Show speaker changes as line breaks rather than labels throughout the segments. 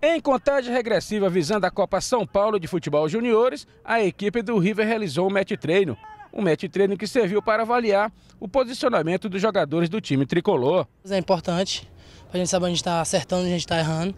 Em contagem regressiva visando a Copa São Paulo de Futebol Juniores, a equipe do River realizou um match treino. Um match treino que serviu para avaliar o posicionamento dos jogadores do time tricolor.
É importante, para a gente saber onde está acertando, onde a gente está errando.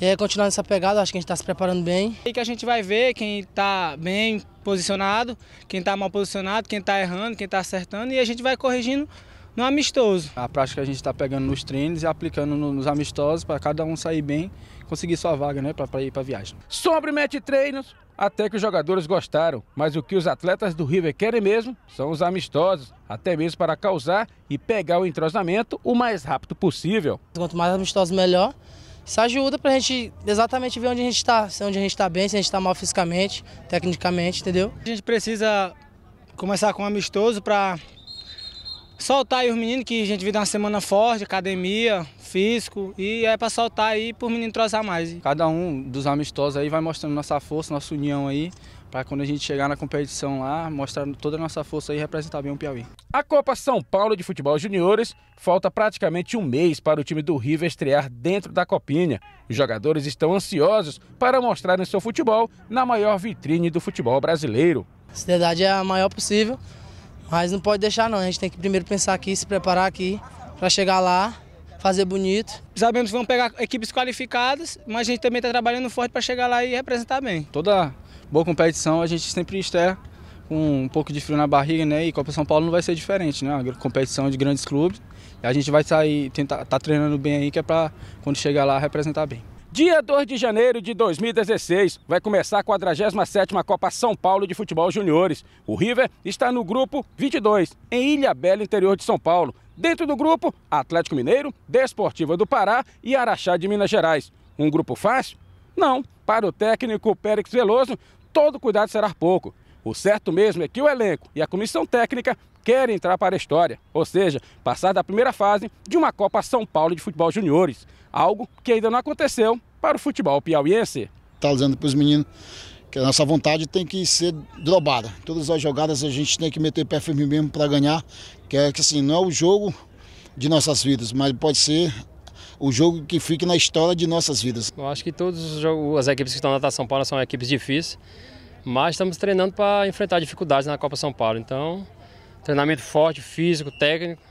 E aí, continuar nessa pegada, acho que a gente está se preparando bem. E
que a gente vai ver quem está bem posicionado, quem está mal posicionado, quem está errando, quem está acertando, e a gente vai corrigindo
no amistoso. A prática que a gente está pegando nos treinos e aplicando nos amistosos para cada um sair bem, conseguir sua vaga, né, para ir para a viagem.
Sobre mete treinos, até que os jogadores gostaram, mas o que os atletas do River querem mesmo são os amistosos, até mesmo para causar
e pegar o entrosamento o mais rápido possível. Quanto mais amistosos, melhor. Isso ajuda para a gente exatamente ver onde a gente está, se onde a gente está bem, se a gente está mal fisicamente, tecnicamente, entendeu? A
gente precisa
começar com um amistoso para soltar
aí os meninos, que a gente vive uma semana forte, academia, físico, e é para soltar aí para os meninos trozar mais. Cada um dos amistosos aí vai mostrando nossa força, nossa união aí, para quando a gente
chegar na competição lá, mostrar toda a nossa força e representar bem o Piauí. A Copa São Paulo de Futebol
Juniores falta praticamente um mês para o time do River estrear dentro da Copinha. Os jogadores estão ansiosos para mostrarem seu futebol na maior vitrine do futebol brasileiro.
A cidade é a maior possível. Mas não pode deixar não, a gente tem que primeiro pensar aqui, se preparar aqui para chegar lá, fazer bonito. Sabemos que
vão pegar equipes qualificadas, mas a gente também está trabalhando forte para chegar lá e representar bem. Toda boa competição a gente sempre
está com um pouco de frio na barriga, né? E Copa São Paulo não vai ser diferente, né? É uma competição de grandes clubes. E a gente vai sair, tentar, tá treinando bem aí, que é para quando chegar lá representar bem.
Dia 2 de janeiro de 2016 vai começar a 47ª Copa São Paulo de Futebol Juniores. O River está no grupo 22, em Ilha Bela, interior de São Paulo. Dentro do grupo, Atlético Mineiro, Desportiva do Pará e Araxá de Minas Gerais. Um grupo fácil? Não. Para o técnico Pérez Veloso, todo cuidado será pouco. O certo mesmo é que o elenco e a comissão técnica querem entrar para a história, ou seja, passar da primeira fase de uma Copa São Paulo de Futebol Juniores, algo que ainda não aconteceu para o futebol piauiense. Está dizendo para os meninos que a nossa vontade tem que ser drobada. Todas as jogadas a gente tem que meter pé firme mesmo para ganhar, que é que assim, não é o jogo de nossas vidas, mas pode ser o jogo que fique na história de nossas
vidas. Eu acho que todas as equipes que estão na tá, São Paulo são equipes difíceis. Mas estamos treinando para enfrentar dificuldades na Copa São Paulo. Então, treinamento forte, físico, técnico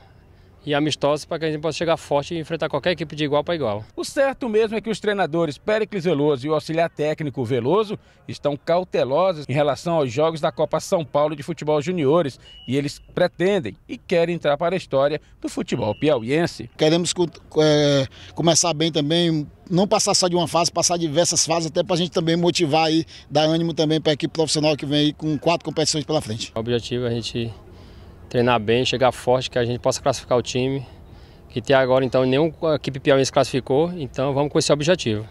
e amistosos para que a gente possa chegar forte e enfrentar qualquer equipe de igual para igual.
O certo mesmo é que os treinadores Péricles Veloso e o auxiliar técnico Veloso estão cautelosos em relação aos jogos da Copa São Paulo de Futebol Juniores e eles pretendem e querem entrar para a história do futebol piauiense. Queremos é, começar bem também, não passar só de uma fase, passar diversas fases, até para a gente também motivar e dar ânimo também para a equipe profissional que vem aí
com quatro competições pela frente. O objetivo é a gente treinar bem, chegar forte, que a gente possa classificar o time. Que até agora, então, nenhuma equipe piauiense classificou, então vamos com esse objetivo.